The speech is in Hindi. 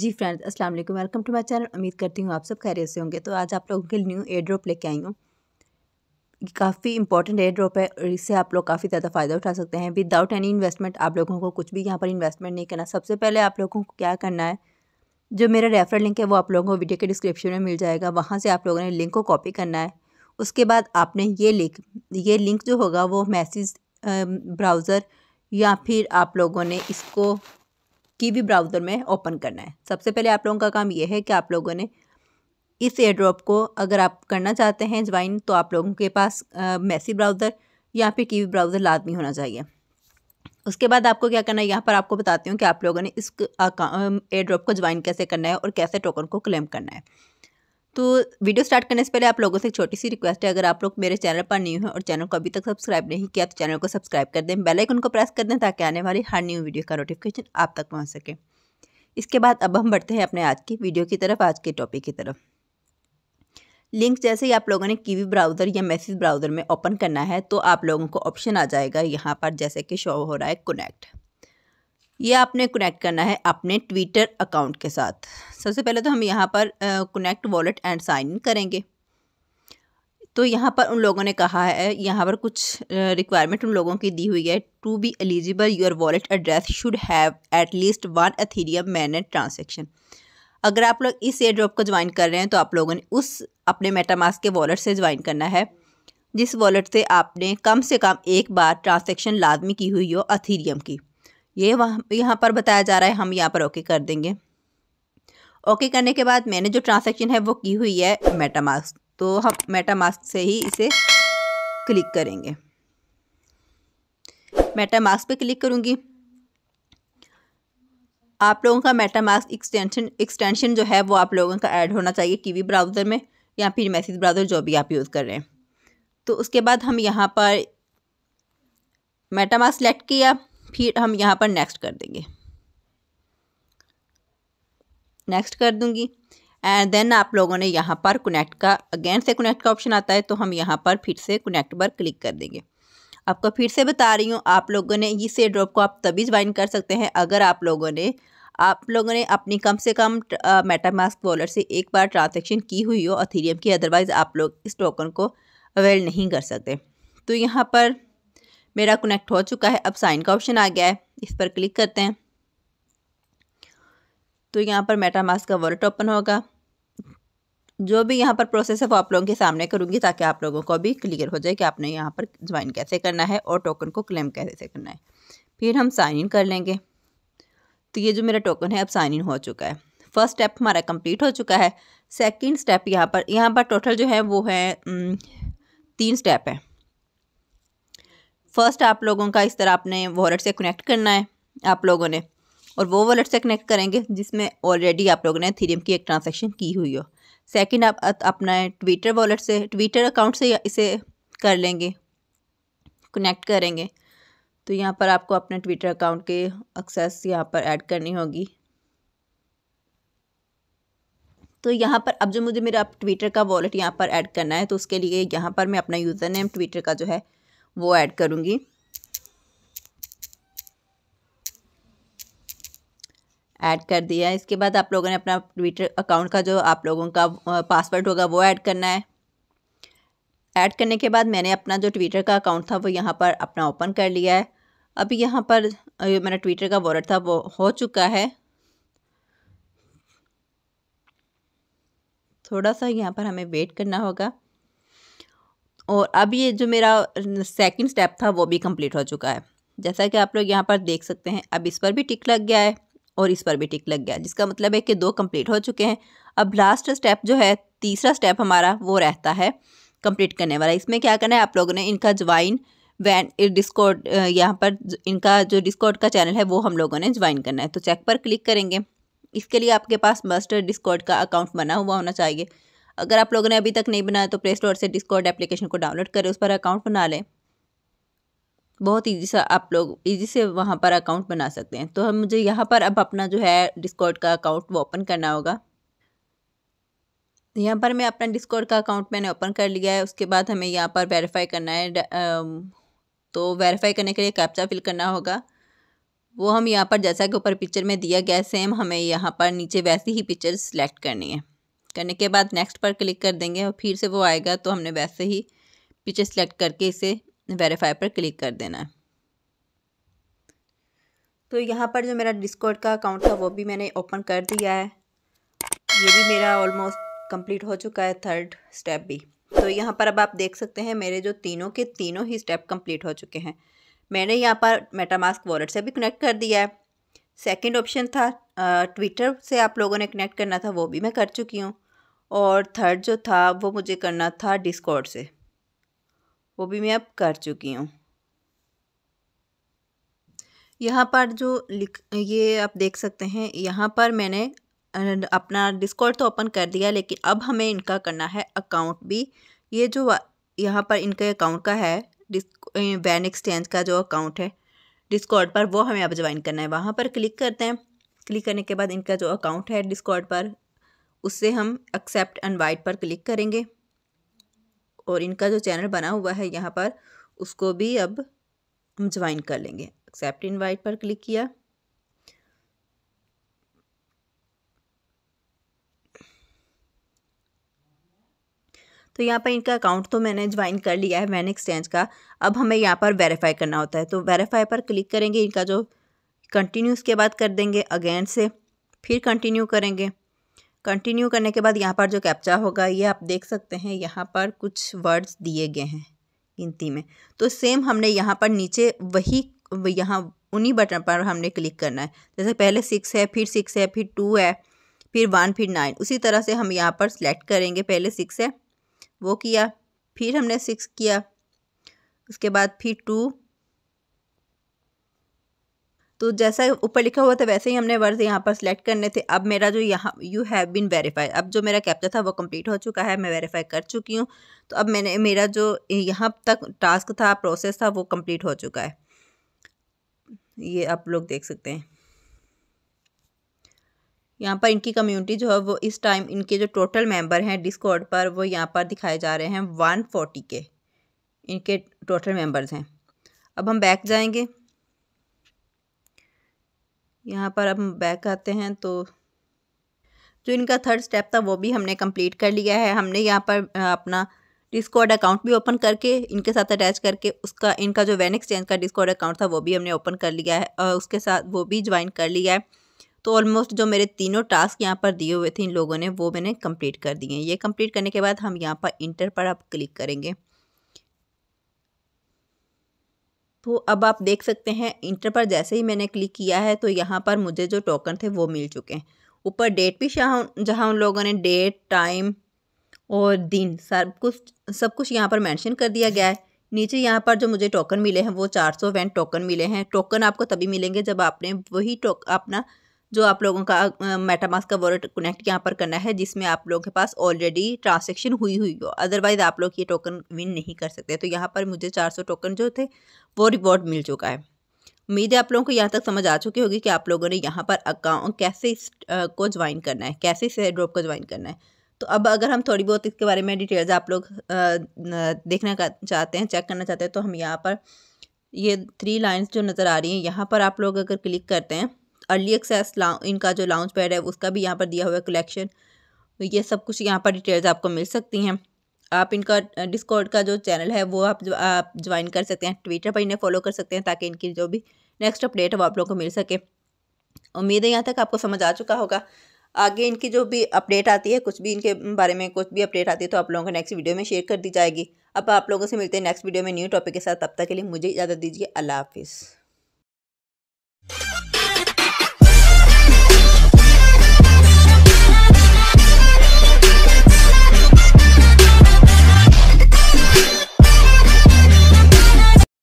जी फ्रेंड्स अस्सलाम वालेकुम वेलकम टू माय चैनल उम्मीद करती हूँ आप सब खैरियत से होंगे तो आज आप लोगों के लिए न्यू एयर ड्रॉप लेके आई हूँ काफ़ी इंपॉर्टेंट एयर ड्रॉप है और इससे आप लोग काफ़ी ज़्यादा फ़ायदा उठा सकते हैं विदाउट एनी इन्वेस्टमेंट आप लोगों को कुछ भी यहाँ पर इन्वेस्टमेंट नहीं करना सबसे पहले आप लोगों को क्या करना है जो मेरा रेफरल लिंक है वो आप लोगों को वीडियो के डिस्क्रिप्शन में मिल जाएगा वहाँ से आप लोगों ने लिंक को कॉपी करना है उसके बाद आपने ये लिंक ये लिंक जो होगा वो मैसेज ब्राउज़र या फिर आप लोगों ने इसको भी ब्राउज़र में ओपन करना है सबसे पहले आप लोगों का काम यह है कि आप लोगों ने इस एयर ड्रॉप को अगर आप करना चाहते हैं ज्वाइन तो आप लोगों के पास मैसी ब्राउज़र या फिर कीवी ब्राउज़र लाजमी होना चाहिए उसके बाद आपको क्या करना है यहाँ पर आपको बताती हूँ कि आप लोगों ने इस एयर ड्रॉप को ज्वाइन कैसे करना है और कैसे टोकन को क्लेम करना है तो वीडियो स्टार्ट करने से पहले आप लोगों से एक छोटी सी रिक्वेस्ट है अगर आप लोग मेरे चैनल पर न्यू हैं और चैनल को अभी तक सब्सक्राइब नहीं किया तो चैनल को सब्सक्राइब कर दें बेल आइकन को प्रेस कर दें ताकि आने वाली हर न्यू वीडियो का नोटिफिकेशन आप तक पहुँच सके इसके बाद अब हम बढ़ते हैं अपने आज की वीडियो की तरफ आज के टॉपिक की तरफ लिंक जैसे ही आप लोगों ने कीवी ब्राउज़र या मैसेज ब्राउज़र में ओपन करना है तो आप लोगों को ऑप्शन आ जाएगा यहाँ पर जैसे कि शो हो रहा है कनेक्ट ये आपने कनेक्ट करना है अपने ट्विटर अकाउंट के साथ सबसे पहले तो हम यहाँ पर connect wallet and sign in करेंगे तो यहाँ पर उन लोगों ने कहा है यहाँ पर कुछ रिक्वायरमेंट उन लोगों की दी हुई है to be eligible your wallet address should have at least one Ethereum mainnet transaction अगर आप लोग इस एयर ड्रॉप को ज्वाइन कर रहे हैं तो आप लोगों ने उस अपने मेटामास के वॉलेट से ज्वाइन करना है जिस वॉलेट से आपने कम से कम एक बार ट्रांसेक्शन लाजमी की हुई हो अथीरियम की ये वहाँ यहाँ पर बताया जा रहा है हम यहाँ पर ओके कर देंगे ओके करने के बाद मैंने जो ट्रांसेक्शन है वो की हुई है मेटामास्क तो हम मेटामास्क से ही इसे क्लिक करेंगे मेटामास्क पे क्लिक करूँगी आप लोगों का मेटामास्क एक्सटेंशन एक्सटेंशन जो है वो आप लोगों का ऐड होना चाहिए टीवी ब्राउज़र में या फिर मैसेज ब्राउज़र जो भी आप यूज़ कर रहे हैं तो उसके बाद हम यहाँ पर मेटामास्क सेलेक्ट किया फिर हम यहाँ पर नेक्स्ट कर देंगे नेक्स्ट कर दूंगी एंड देन आप लोगों ने यहाँ पर कनेक्ट का अगेन से कनेक्ट का ऑप्शन आता है तो हम यहाँ पर फिर से कनेक्ट पर क्लिक कर देंगे आपको फिर से बता रही हूँ आप लोगों ने इस एयर ड्रॉप को आप तभी ज्वाइन कर सकते हैं अगर आप लोगों ने आप लोगों ने अपनी कम से कम मेटामास्क वॉलेट से एक बार ट्रांजेक्शन की हुई हो अथीरियम की अदरवाइज़ आप लोग इस टोकन को अवेल नहीं कर सकते तो यहाँ पर मेरा कनेक्ट हो चुका है अब साइन का ऑप्शन आ गया है इस पर क्लिक करते हैं तो यहाँ पर मेटामास्क का वॉलेट ओपन होगा जो भी यहाँ पर प्रोसेस है वो आप लोगों के सामने करूँगी ताकि आप लोगों को भी क्लियर हो जाए कि आपने यहाँ पर ज्वाइन कैसे करना है और टोकन को क्लेम कैसे करना है फिर हम साइन इन कर लेंगे तो ये जो मेरा टोकन है अब साइन इन हो चुका है फर्स्ट स्टेप हमारा कंप्लीट हो चुका है सेकंड स्टेप यहाँ पर यहाँ पर टोटल जो है वो है तीन स्टेप है फ़र्स्ट आप लोगों का इस तरह आपने वॉलेट से कनेक्ट करना है आप लोगों ने और वो वॉलेट से कनेक्ट करेंगे जिसमें ऑलरेडी आप लोगों ने थीरियम की एक ट्रांजेक्शन की हुई हो सेकेंड आप अपना ट्विटर वॉलेट से ट्विटर अकाउंट से इसे कर लेंगे कनेक्ट करेंगे तो यहाँ पर आपको अपने ट्विटर अकाउंट के एक्सेस यहाँ पर ऐड करनी होगी तो यहाँ पर अब जो मुझे मेरा ट्विटर का वॉलेट यहाँ पर ऐड करना है तो उसके लिए यहाँ पर मैं अपना यूज़र नेम ट्विटर का जो है वो ऐड करूँगी ऐड कर दिया इसके बाद आप लोगों ने अपना ट्विटर अकाउंट का जो आप लोगों का पासवर्ड होगा वो ऐड करना है ऐड करने के बाद मैंने अपना जो ट्विटर का अकाउंट था वो यहाँ पर अपना ओपन कर लिया है अभी यहाँ पर मेरा ट्विटर का वॉलेट था वो हो चुका है थोड़ा सा यहाँ पर हमें वेट करना होगा और अब ये जो मेरा सेकंड स्टेप था वो भी कंप्लीट हो चुका है जैसा कि आप लोग यहाँ पर देख सकते हैं अब इस पर भी टिक लग गया है और इस पर भी टिक लग गया जिसका मतलब है कि दो कंप्लीट हो चुके हैं अब लास्ट स्टेप जो है तीसरा स्टेप हमारा वो रहता है कंप्लीट करने वाला इसमें क्या करना है आप लोगों ने इनका ज्वाइन वैन डिस्कॉर्ड यहाँ पर इनका जो डिस्कॉर्ड का चैनल है वो हम लोगों ने ज्वाइन करना है तो चेक पर क्लिक करेंगे इसके लिए आपके पास मस्ट डिस्कॉर्ड का अकाउंट बना हुआ होना चाहिए अगर आप लोगों ने अभी तक नहीं बनाया तो प्ले स्टोर से डिस्कॉर्ड एप्लीकेशन को डाउनलोड करें उस पर अकाउंट बना लें बहुत ईजी सा आप लोग ईजी से वहाँ पर अकाउंट बना सकते हैं तो हम मुझे यहाँ पर अब अपना जो है डिस्कॉर्ड का अकाउंट वो ओपन करना होगा यहाँ पर मैं अपना डिस्कॉर्ड का अकाउंट मैंने ओपन कर लिया है उसके बाद हमें यहाँ पर वेरीफाई करना है तो वेरीफाई करने के लिए कैप्चा फिल करना होगा वो हम यहाँ पर जैसा कि ऊपर पिक्चर में दिया गया है सेम हमें यहाँ पर नीचे वैसी ही पिक्चर सिलेक्ट करनी है करने के बाद नेक्स्ट पर क्लिक कर देंगे और फिर से वो आएगा तो हमने वैसे ही पीछे सेलेक्ट करके इसे वेरीफाई पर क्लिक कर देना है तो यहाँ पर जो मेरा डिस्कॉर्ड का अकाउंट था वो भी मैंने ओपन कर दिया है ये भी मेरा ऑलमोस्ट कंप्लीट हो चुका है थर्ड स्टेप भी तो यहाँ पर अब आप देख सकते हैं मेरे जो तीनों के तीनों ही स्टेप कंप्लीट हो चुके हैं मैंने यहाँ पर मेटामास्क वॉलेट से भी कनेक्ट कर दिया है सेकंड ऑप्शन था ट्विटर से आप लोगों ने कनेक्ट करना था वो भी मैं कर चुकी हूँ और थर्ड जो था वो मुझे करना था डिस्कॉर्ड से वो भी मैं अब कर चुकी हूँ यहाँ पर जो लिख ये आप देख सकते हैं यहाँ पर मैंने अपना डिस्कॉर्ड तो ओपन कर दिया लेकिन अब हमें इनका करना है अकाउंट भी ये जो यहाँ पर इनके अकाउंट का है डिस्क वैन एक्सचेंज का जो अकाउंट है डिस्कॉर्ड पर वो हमें अब ज्वाइन करना है वहाँ पर क्लिक करते हैं क्लिक करने के बाद इनका जो अकाउंट है डिस्कॉर्ड पर उससे हम एक्सेप्ट अनवाइट पर क्लिक करेंगे और इनका जो चैनल बना हुआ है यहाँ पर उसको भी अब हम ज्वाइन कर लेंगे एक्सेप्ट इनवाइट पर क्लिक किया तो यहाँ पर इनका अकाउंट तो मैंने ज्वाइन कर लिया है वैन एक्सचेंज का अब हमें यहाँ पर वेरीफाई करना होता है तो वेरीफाई पर क्लिक करेंगे इनका जो कंटिन्यू उसके बाद कर देंगे अगेन से फिर कंटिन्यू करेंगे कंटिन्यू करने के बाद यहाँ पर जो कैप्चा होगा ये आप देख सकते हैं यहाँ पर कुछ वर्ड्स दिए गए हैं गिनती में तो सेम हमने यहाँ पर नीचे वही यहाँ उन्हीं बटन पर हमने क्लिक करना है जैसे पहले सिक्स है फिर सिक्स है फिर टू है फिर वन फिर नाइन उसी तरह से हम यहाँ पर सिलेक्ट करेंगे पहले सिक्स है वो किया फिर हमने सिक्स किया उसके बाद फिर टू तो जैसा ऊपर लिखा हुआ था वैसे ही हमने वर्ड यहाँ पर सिलेक्ट करने थे अब मेरा जो यहाँ यू हैव बीन वेरीफाई अब जो मेरा कैप्चर था वो कंप्लीट हो चुका है मैं वेरीफाई कर चुकी हूँ तो अब मैंने मेरा जो यहाँ तक टास्क था प्रोसेस था वो कंप्लीट हो चुका है ये आप लोग देख सकते हैं यहाँ पर इनकी कम्युनिटी जो है वो इस टाइम इनके जो टोटल मेंबर हैं डिस्कॉर्ड पर वो यहाँ पर दिखाए जा रहे हैं वन फोर्टी के इनके टोटल मेंबर्स हैं अब हम बैक जाएंगे यहाँ पर अब बैक आते हैं तो जो इनका थर्ड स्टेप था वो भी हमने कंप्लीट कर लिया है हमने यहाँ पर अपना डिस्कॉर्ड अकाउंट भी ओपन करके इनके साथ अटैच करके उसका इनका जो वैन एक्सचेंज का डिस्कॉर्ड अकाउंट था वो भी हमने ओपन कर लिया है और उसके साथ वो भी ज्वाइन कर लिया है तो ऑलमोस्ट जो मेरे तीनों टास्क यहाँ पर दिए हुए थे इन लोगों ने वो मैंने कंप्लीट कर दिए ये कंप्लीट करने के बाद हम यहाँ पर इंटर पर आप क्लिक करेंगे तो अब आप देख सकते हैं इंटर पर जैसे ही मैंने क्लिक किया है तो यहाँ पर मुझे जो टोकन थे वो मिल चुके हैं ऊपर डेट भी जहाँ जहाँ उन लोगों ने डेट टाइम और दिन सब कुछ सब कुछ यहाँ पर मेंशन कर दिया गया है नीचे यहाँ पर जो मुझे टोकन मिले हैं वो चार सौ वेंट टोकन मिले हैं टोकन आपको तभी मिलेंगे जब आपने वही टोक अपना जो आप लोगों का मेटामास का वॉलेट कनेक्ट यहाँ पर करना है जिसमें आप लोगों के पास ऑलरेडी ट्रांसेक्शन हुई हुई हो अदरवाइज़ आप लोग ये टोकन विन नहीं कर सकते तो यहाँ पर मुझे 400 टोकन जो थे वो रिवॉर्ड मिल चुका है उम्मीद है आप लोगों को यहाँ तक समझ आ चुकी होगी कि आप लोगों ने यहाँ पर अकाउंट कैसे इस को ज्वाइन करना है कैसे इस ड्रॉप को ज्वाइन करना है तो अब अगर हम थोड़ी बहुत इसके बारे में डिटेल्स आप लोग देखना चाहते हैं चेक करना चाहते हैं तो हम यहाँ पर ये थ्री लाइन्स जो नज़र आ रही हैं यहाँ पर आप लोग अगर क्लिक करते हैं अर्ली एक्सेस इनका जो लाउंज पैड है उसका भी यहाँ पर दिया हुआ है कलेक्शन ये सब कुछ यहाँ पर डिटेल्स आपको मिल सकती हैं आप इनका डिस्कॉर्ड का जो चैनल है वो आप आप ज्वाइन कर सकते हैं ट्विटर पर इन्हें फॉलो कर सकते हैं ताकि इनकी जो भी नेक्स्ट अपडेट है वो आप लोगों को मिल सके उम्मीद है यहाँ तक आपको समझ आ चुका होगा आगे इनकी जो भी अपडेट आती है कुछ भी इनके बारे में कुछ भी अपडेट आती है तो आप लोगों को नेक्स्ट वीडियो में शेयर कर दी जाएगी अब आप लोगों से मिलते हैं नेक्स्ट वीडियो में न्यू टॉपिक के साथ तब तक के लिए मुझे इजाज़त दीजिए अल्लाह हाफिज़